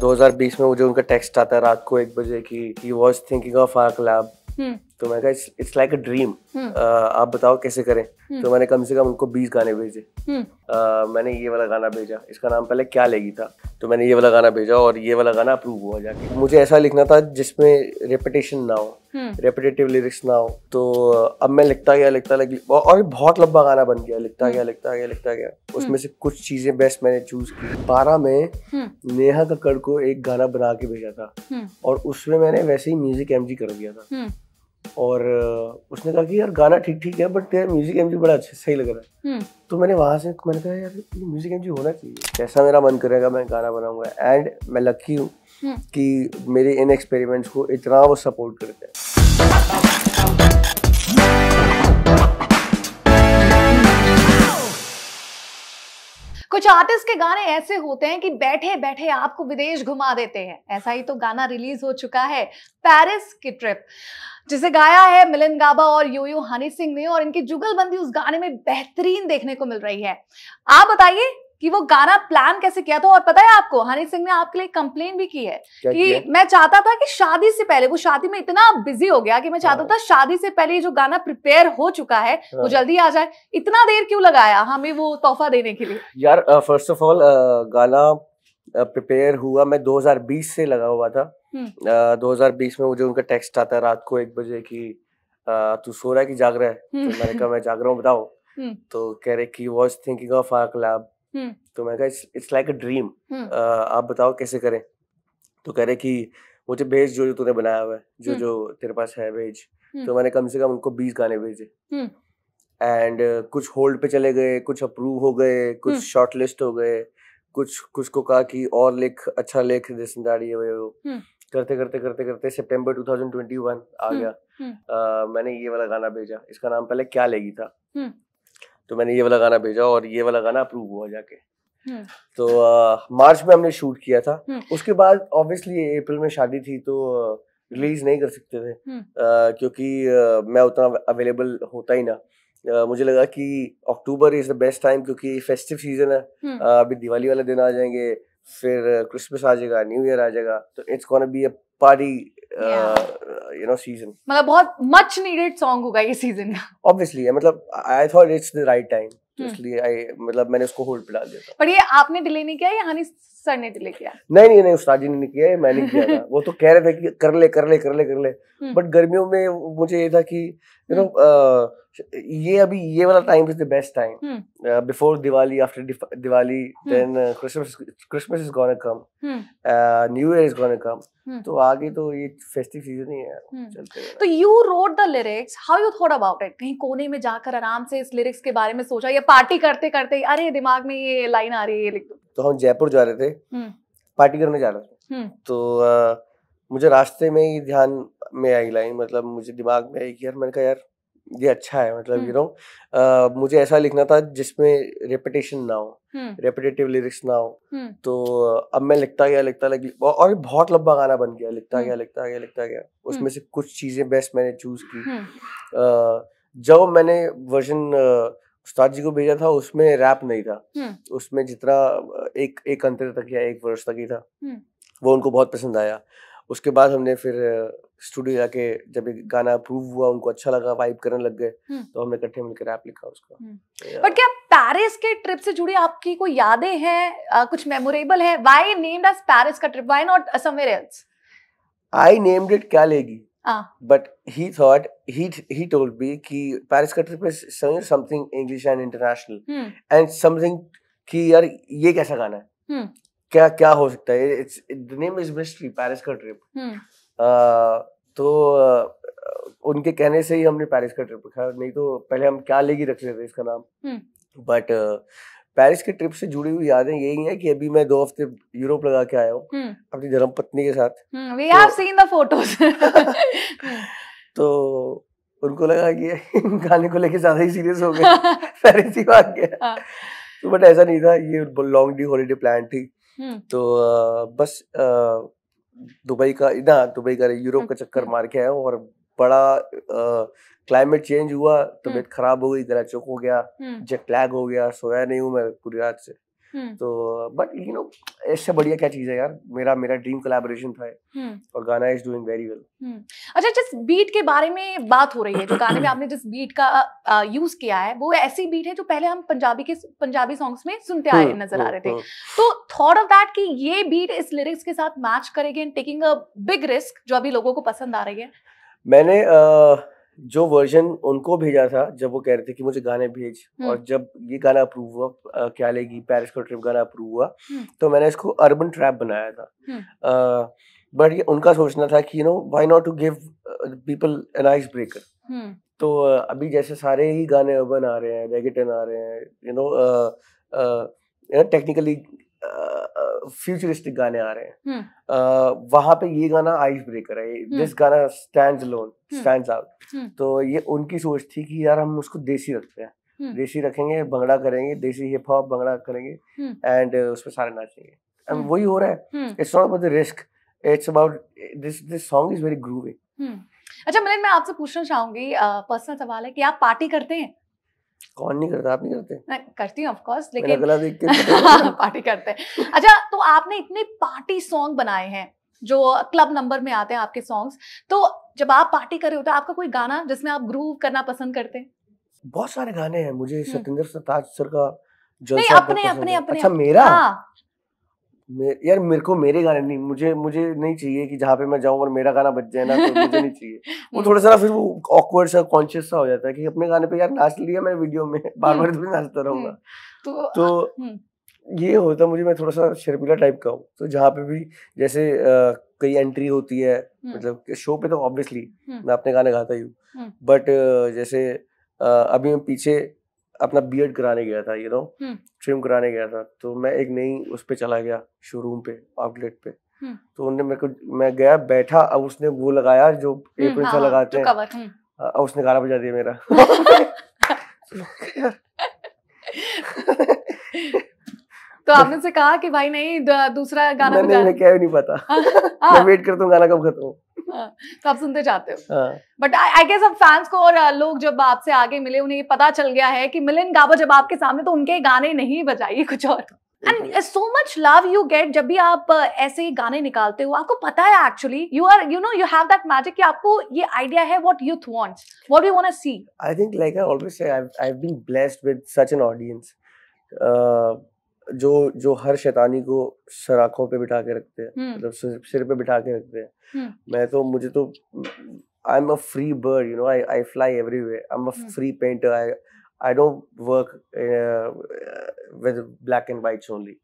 2020 में मुझे उनका टेक्स्ट आता है रात को एक बजे की ही was thinking of our club तो मैंने कहा it's hmm. Like a dream आप बताओ कैसे करें हम्म। तो मैंने कम से कम उनको बीस गाने भेजे हम्म। मैंने ये वाला गाना भेजा इसका नाम पहले क्या लेगी था तो मैंने ये वाला गाना भेजा और ये वाला गाना अप्रूव हुआ जाके मुझे ऐसा लिखना था जिसमें रेपिटेशन ना हो रेपिटेटिव हम्म। लिरिक्स ना हो तो अब मैं लिखता गया लिखता गया और बहुत लंबा गाना बन गया लिखता गया हम्म। लिखता गया लिखता गया उसमें हम्म। से कुछ चीजें बेस्ट मैंने चूज की बारह में नेहा कक्कड़ को एक गाना बना के भेजा था और उसमें मैंने वैसे ही म्यूजिक एम कर दिया था और उसने कहा कि यार गाना ठीक ठीक है बट तेरा म्यूजिक एम बड़ा अच्छा सही लग रहा है हम्म। तो मैंने वहाँ से मैंने कहा यार म्यूजिक एम जी होना चाहिए जैसा मेरा मन करेगा मैं गाना बनाऊंगा एंड मैं लकी हूँ हम्म। कि मेरे इन एक्सपेरिमेंट्स को इतना वो सपोर्ट करते हैं कुछ आर्टिस्ट के गाने ऐसे होते हैं कि बैठे बैठे आपको विदेश घुमा देते हैं ऐसा ही तो गाना रिलीज हो चुका है पेरिस की ट्रिप जिसे गाया है मिलन गाबा और यो हनी सिंह ने और इनकी जुगलबंदी उस गाने में बेहतरीन देखने को मिल रही है आप बताइए कि वो गाना प्लान कैसे किया था और पता है आपको हनी सिंह ने आपके लिए कंप्लेन भी की है कि किया? मैं चाहता था कि शादी से पहले वो शादी में इतना बिजी हो गया कि मैं चाहता हाँ। था शादी से पहले जो गाना प्रिपेयर हो चुका है वो हाँ। जल्दी आ जाए इतना देर क्यों लगाया हमें वो तोहफा देने के लिए यार फर्स्ट ऑफ ऑल गाना प्रिपेयर हुआ मैं 2020 से लगा हुआ था हम्म। दो uh, 2020 में मुझे उनका टेक्स्ट आता है रात को एक बजे की तू सो रहा है कि जाग रहा है तो हम्म। मैंने कहा मैं जाग रहा हूँ बताओ हम्म। तो कह रहे कि was thinking of our club hmm. तो मैं कहा it's like a dream hmm. आप बताओ कैसे करें तो कह रहे कि मुझे भेज जो जो तूने बनाया हुआ है जो हम्म। जो तेरे पास है भेज तो मैंने कम से कम उनको बीस गाने भेजे एंड uh, कुछ होल्ड पे चले गए कुछ अप्रूव हो गए कुछ शॉर्ट लिस्ट हो गए कुछ कुछ को कहा कि और लेख अच्छा लेख दिस है वो करते करते करते करते सितंबर 2021 आ गया uh, मैंने ये वाला गाना भेजा इसका नाम पहले क्या लेगी था तो मैंने ये वाला गाना भेजा और ये वाला गाना अप्रूव हुआ जाके हम्म। तो मार्च में हमने शूट किया था हम्म। उसके बाद ऑब्वियसली अप्रैल में शादी थी तो रिलीज नहीं कर सकते थे आ, हम्म। क्योंकि आ, मैं उतना अवेलेबल होता ही ना Uh, मुझे लगा कि October is the best time क्योंकि फेस्टिव सीजन है uh, अभी दिवाली वाले दिन आ जाएंगे फिर क्रिसमस आ जाएगा न्यू ईयर आ जाएगा तो it's gonna be a party you know season मतलब बहुत मच नीडेड सॉन्ग होगा ये सीजन का ऑब्वियसली मतलब I thought it's the right time इसलिए आई मतलब मैंने उसको होल्ड पे डाल दिया पर ये आपने डिले नहीं किया या हनी सर ने डिले किया नहीं नहीं नहीं उस्ताद जी ने नहीं किया मैंने किया था वो तो कह रहे थे कि कर ले कर ले कर ले कर ले बट hmm. गर्मियों में मुझे ये था कि यू नो hmm. uh, ये अभी ये वाला time is the best time before Diwali after Diwali then Christmas Christmas is gonna come new year is gonna come तो आगे तो ये फेस्टिव सीजन ही है हम्म। चलते तो you wrote the lyrics how you thought about it कहीं कोने में जाकर आराम से इस लिरिक्स के बारे में सोचा या पार्टी करते करते अरे दिमाग में ये लाइन आ रही है लिख दो तो हम जयपुर जा रहे थे पार्टी हम्म। करने जा रहे थे हम्म। तो मुझे रास्ते में ही ध्यान में आई लाइन मतलब मुझे दिमाग में आई कि यार मैंने कहा यार ये अच्छा है मतलब यू नो मुझे ऐसा लिखना था जिसमें रेपिटेशन ना हो रेपिटेटिव हम्म। लिरिक्स ना हो हम्म। तो अब मैं लिखता गया लिखता लग और बहुत लंबा गाना बन गया लिखता गया हम्म। लिखता गया लिखता गया उसमें से कुछ चीजें बेस्ट मैंने चूज की जब मैंने वर्जन उस्ताद जी को भेजा था उसमें रैप नहीं था उसमें जितना एक एक अंतर तक या एक वर्ष तक ही था वो उनको बहुत पसंद आया उसके बाद हमने फिर स्टूडियो जाके जब एक गाना अप्रूव हुआ उनको अच्छा लगा वाइब करने लग गए हम्म। तो हमने इकट्ठे मिलकर रैप लिखा उसका बट हम्म। तो क्या पेरिस के ट्रिप से जुड़ी आपकी कोई यादें हैं कुछ मेमोरेबल है व्हाई नेम्ड एज पेरिस का trip why not somewhere else I named it क्या लेगी but he thought he he told me कि पेरिस का trip is something English and international and something कि यार ये कैसा गाना है हम्म। क्या क्या हो सकता है it's the name is mystery Paris का ट्रिप हम्म। तो उनके कहने से ही हमने पेरिस का ट्रिप रखा नहीं तो पहले हम क्या लेगी रख लेते इसका नाम बट हम्म। पेरिस के ट्रिप से जुड़ी हुई यादें यही है कि अभी मैं दो हफ्ते यूरोप लगा के आया हूँ हम्म। अपनी धर्म पत्नी के साथ we have seen the photos तो उनको लगा कि गाने को लेके ज्यादा ही सीरियस हो गए पेरिस ही भाग गया हाँ। तो बट ऐसा नहीं था ये लॉन्ग डी हॉलीडे प्लान थी हम्म। तो बस दुबई का ना दुबई का यूरोप का चक्कर अच्छा। मार के आया और बड़ा क्लाइमेट चेंज हुआ हम्म। तबियत खराब हो गई गला चुक हो गया जेट हम्म। लैग हो गया सोया नहीं हूँ मैं पूरी रात से हम्म। तो बट यू नो इससे बढ़िया क्या चीज है यार मेरा मेरा ड्रीम कोलैबोरेशन था हम्म। और गाना इज डूइंग वेरी वेल अच्छा जिस बीट के बारे में बात हो रही है जो गाने में आपने जिस बीट का यूज किया है वो ऐसी बीट है जो पहले हम पंजाबी के पंजाबी सॉन्ग्स में सुनते आए हम्म, नजर आ रहे थे तो थॉट ऑफ दैट कि ये बीट इस लिरिक्स के साथ मैच करेगी and taking a big risk जो अभी लोगों को पसंद आ रही है मैंने uh, जो वर्जन उनको भेजा था जब वो कह रहे थे कि मुझे गाने भेज हम्म। और जब ये गाना अप्रूव हुआ क्या लेगी पैरिस का ट्रिप गाना अप्रूव हुआ हम्म। तो मैंने इसको अर्बन ट्रैप बनाया था बट हम्म। ये उनका सोचना था कि you know why not to give people an ice breaker तो अभी जैसे सारे ही गाने अर्बन आ रहे हैं रेगेटन आ रहे हैं यू नो टेक्निकली फ्यूचरिस्टिक गाने आ रहे हैं uh, हम्म। वहां पे ये गाना आइस ब्रेकर है दिस हम्म। गाना स्टैंड लोन स्टैंड आउट तो ये उनकी सोच थी कि यार हम उसको देसी रखते हैं हम्म। देसी रखेंगे भंगड़ा करेंगे देसी हिप हॉप भंगड़ा करेंगे एंड उस पर सारे नाचेंगे एंड वही हो रहा है it's not about the risk it's about this this song is very groovy अच्छा मिलन मैं आपसे पूछना चाहूंगी पर्सनल सवाल है कि आप पार्टी करते हैं कौन नहीं करता आप नहीं करते मैं करती हूँ ऑफकोर्स लेकिन गला देख के पार्टी तो हाँ, करते हैं अच्छा तो आपने इतने पार्टी सॉन्ग बनाए हैं जो क्लब नंबर में आते हैं आपके सॉन्ग्स तो जब आप पार्टी कर रहे होते हैं आपका कोई गाना जिसमें आप ग्रूव करना पसंद करते हैं बहुत सारे गाने हैं मुझे हम्म। सतेंद्र सरताज सर का नहीं अपने अपने अपने अच्छा मेरा हाँ। मेर, यार मेरे को मेरे गाने नहीं मुझे मुझे नहीं चाहिए कि जहाँ पे मैं जाऊँ और मेरा गाना बच जाए ना तो मुझे नहीं चाहिए वो हम्म। थोड़ा सा ना फिर वो ऑकवर्ड सा कॉन्शियस सा हो जाता है कि अपने गाने पे यार नाच लिया मैं वीडियो में बार बार हम्म, तो नाचता रहूंगा हम्म, तो, तो ये होता है मुझे मैं थोड़ा सा शर्मिला टाइप का हूँ तो जहाँ पे भी जैसे कई एंट्री होती है मतलब शो पे तो ऑब्वियसली मैं अपने गाने गाता ही हूँ बट जैसे अभी मैं पीछे अपना बी एड कराने गया था यू नो ट्रिम कराने गया था तो मैं एक नई उस पर चला गया शोरूम पे आउटलेट पे हम्म। तो उन्होंने मेरे को मैं गया बैठा अब उसने वो लगाया जो एप्रिल हम्म, हाँ, लगाते हैं हम्म। अब उसने गाना बजा दिया मेरा तो आपने से कहा कि भाई नहीं दूसरा गाना मैंने, बजा मैंने क्या नहीं पता हाँ, हाँ। मैं वेट करता हूँ गाना कब खत्म तो आप सुनते जाते हो बट आई गेस अब फैंस को और लोग जब आपसे आगे मिले उन्हें पता चल गया है कि मिलिन गाबो जब आपके सामने तो उनके गाने नहीं बजाइए कुछ और and so much love you get जब भी आप ऐसे गाने निकालते हो आपको पता है actually you are you know you have that magic कि आपको ये आइडिया है what youth wants what you want to see I think like I always say I have been blessed with such an audience जो जो हर शैतानी को सराखों पे बिठा के रखते हैं हम्म। मतलब तो सिर पे बिठा के रखते हैं हम्म। मैं तो मुझे तो I am a free bird you know I I fly every way I am a free painter I I don't work with black and white only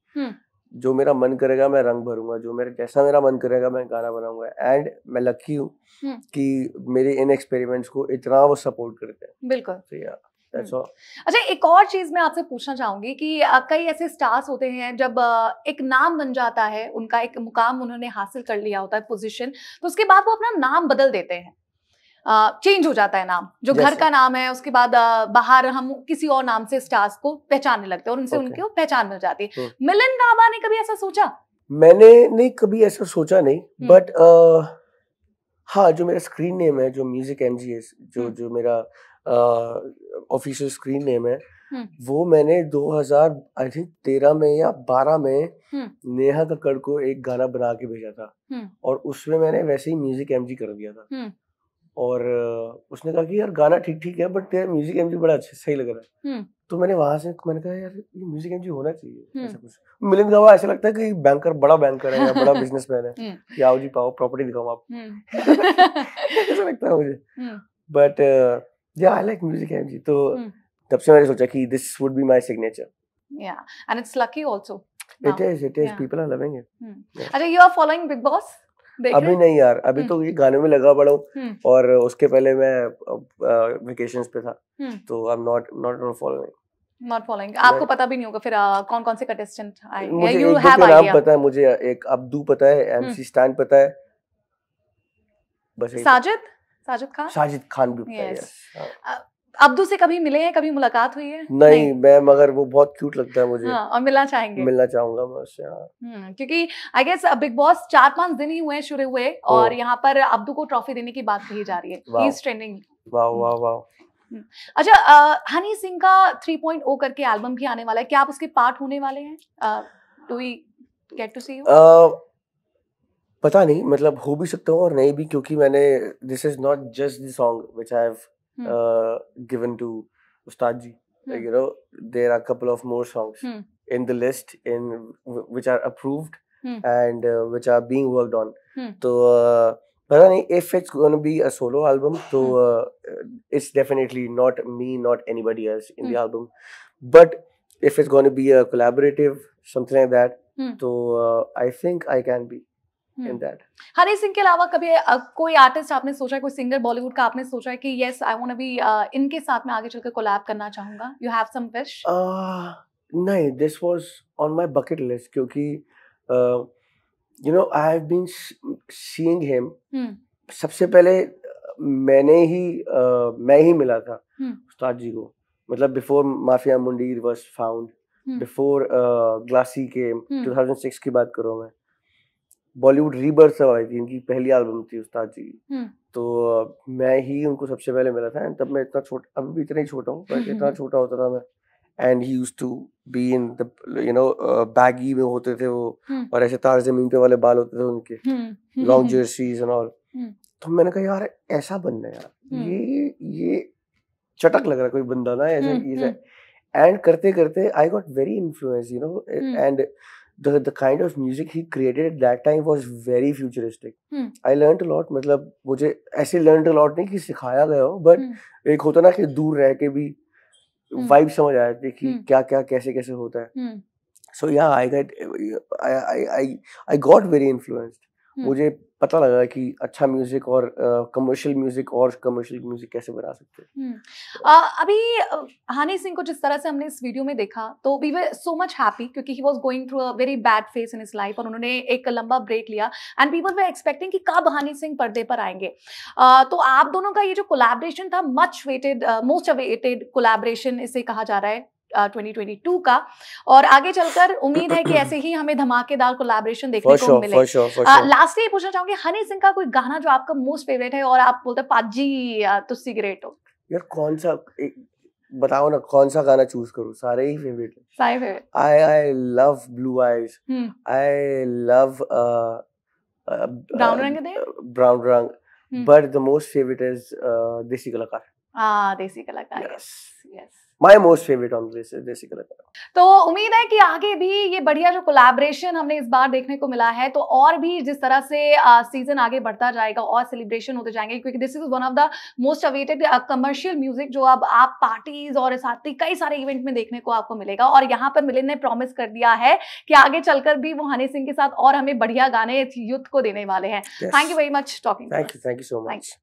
जो मेरा मन करेगा मैं रंग भरूंगा जो मेरा जैसा मेरा मन करेगा मैं गाना बनाऊंगा एंड मैं लकी हूँ हम्म। कि मेरे इन एक्सपेरिमेंट्स को इतना वो सपोर्ट करते हैं बिल्कुल तो Hmm. अच्छा एक और चीज मैं आपसे पूछना चाहूंगी कि कई ऐसे स्टार्स होते हैं जब एक नाम बन जाता है उनका एक मुकाम उन्होंने हासिल कर लिया होता है पोजीशन तो उसके बाद वो अपना नाम बदल देते हैं चेंज हो जाता है नाम जो घर का नाम है उसके बाद बाहर हम किसी और नाम से स्टार्स को पहचानने लगते हैं और उनसे okay. उनकी पहचान मिल जाती है hmm. मिलन राबा ने कभी ऐसा सोचा मैंने नहीं कभी ऐसा सोचा नहीं बट hmm. हाँ जो मेरा स्क्रीन नेम है जो म्यूजिक एम जो जो मेरा ऑफिशियल स्क्रीन नेम है वो मैंने 2000 आई थिंक तेरह में या 12 में नेहा कक्कड़ को एक गाना बना के भेजा था और उसमें मैंने वैसे ही म्यूजिक एम कर दिया था और उसने कहा कि यार गाना ठीक ठीक है बट तेरा म्यूजिक एम बड़ा अच्छा सही लग रहा है तो मैंने वहां से मैंने कहा यार ये म्यूजिक एम होना चाहिए ऐसा कुछ मिलिंद गावा ऐसा लगता है कि बैंकर बड़ा बैंकर है या बड़ा बिजनेसमैन है कि आओ जी पाओ प्रॉपर्टी दिखाओ आप ऐसा लगता है मुझे बट या आई लाइक म्यूजिक एमजी तो hmm. तब से मैंने सोचा कि signature yeah and it's lucky also now. it is it is yeah. people are loving it loving hmm. It अच्छा you are following big boss अभी नहीं यार अभी hmm. तो ये गाने में लगा पड़ा हूँ और उसके पहले मैं वेकेशंस पे था तो I am not not not following आपको पता भी नहीं होगा फिर कौन कौन से कंटेस्टेंट आए मुझे यू हैव आईडिया मुझे पता है मुझे एक अब्दू पता है एमसी स्टैंड पता है बस साजिद साजिद खान साजिद खान गुप्ता yes. हाँ. अब्दू से कभी मिले हैं कभी मुलाकात हुई है नहीं, नहीं मैं मगर वो बहुत क्यूट लगता है मुझे हाँ, और मिलना चाहेंगे मिलना चाहूंगा मैं उससे हाँ। हम्म, क्योंकि आई गेस बिग बॉस चार पांच दिन ही हुए शुरू हुए और यहाँ पर अब्दू को ट्रॉफी देने की बात कही जा रही है ट्रेंडिंग वाह वाह हम्म। वाह हम्म। अच्छा हनी सिंह का 3.0 करके एल्बम भी आने वाला है क्या आप उसके पार्ट होने वाले हैं do we get to see you पता नहीं मतलब हो भी सकता हूँ और नहीं भी क्योंकि मैंने this is not just the song which I have given to Ustad ji you know there are couple of more songs in the list in which are approved and which are being worked on तो uh, पता नहीं if it's gonna be a solo album तो it's definitely not me not anybody else in the album but if it's gonna be a collaborative something like that तो I think I can be in that Honey Singh के अलावा कभी कोई artist आपने सोचा है कोई सिंगर बॉलीवुड का आपने सोचा है कि yes I want to be इनके साथ में आगे चलकर कोलैब करना चाहूंगा यू हैव सम विश नहीं this was on my bucket list क्योंकि you know I have been seeing him सबसे पहले मैंने ही uh, मैं ही मिला था hmm. उस्ताद जी को मतलब before mafia Mundeer was found before Glassy के 2006 की बात करूं मैं बॉलीवुड रीबर्थ सब आई थी इनकी पहली एल्बम थी उस्ताद जी की हम्म। तो मैं ही उनको सबसे पहले मिला था एंड तब मैं इतना छोटा अभी भी इतना ही छोटा हूँ बट हम्म, इतना हम्म। छोटा होता था मैं and he used to be in the you know baggy में होते थे वो और ऐसे तार जमीन पे वाले बाल होते थे उनके लॉन्ग जर्सीज एंड ऑल तो मैंने कहा यार ऐसा बनना है यार ये ये चटक लग रहा कोई बंदा ना ऐसे एंड करते करते I got very influence you know and the the kind of music he created at that time was very futuristic. Hmm. I learned a lot मतलब मुझे ऐसे learned a lot नहीं कि सिखाया गया हो but hmm. एक होता ना कि दूर रह के भी hmm. vibe समझ आया कि hmm. क्या क्या कैसे कैसे होता है. Hmm. So yeah I got I I I, I got very influenced. Hmm. मुझे पता लगा कि अच्छा म्यूजिक और कमर्शियल uh, म्यूजिक और कमर्शियल म्यूजिक कैसे बना सकते हैं uh, अभी हानि सिंह को जिस तरह से हमने इस वीडियो में देखा तो we were so much happy क्योंकि he was going through a very bad phase in his life और उन्होंने एक लंबा ब्रेक लिया एंड पीपल वर एक्सपेक्टिंग कि कब हानि सिंह पर्दे पर आएंगे uh, तो आप दोनों का ये जो कोलैबोरेशन था much waited most awaited collaboration इसे कहा जा रहा है 2022 का और आगे चलकर उम्मीद है कि ऐसे ही हमें धमाकेदार कोलैबोरेशन देखने को मिले लास्ट ये पूछना चाहूंगी हनी सिंह का कोई गाना जो आपका मोस्ट फेवरेट है और आप बोलते हैं पाजी तो सिगरेट हो यार कौन सा बताओ ना कौन सा गाना चूज करूँ सारे ही फेवरेट सारे I I love blue eyes I love brown rang brown rang but the most favourite is Desi Kalakaar आ हाँ, Desi Kalakaar yes yes my most favourite on Desi Kalakaar तो उम्मीद है कि आगे भी ये बढ़िया जो कोलैबोरेशन हमने इस बार देखने को मिला है तो और भी जिस तरह से सीजन आगे बढ़ता जाएगा और सेलिब्रेशन होते जाएंगे क्योंकि this is one of the most awaited commercial music जो अब आप पार्टीज और साथ ही कई सारे इवेंट में देखने को आपको मिलेगा और यहाँ पर मिलिन ने प्रॉमिस कर दिया है कि आगे चलकर भी वो हनी सिंह के साथ और हमें बढ़िया गाने युद्ध को देने वाले हैं thank you very much talking thank you thank you so much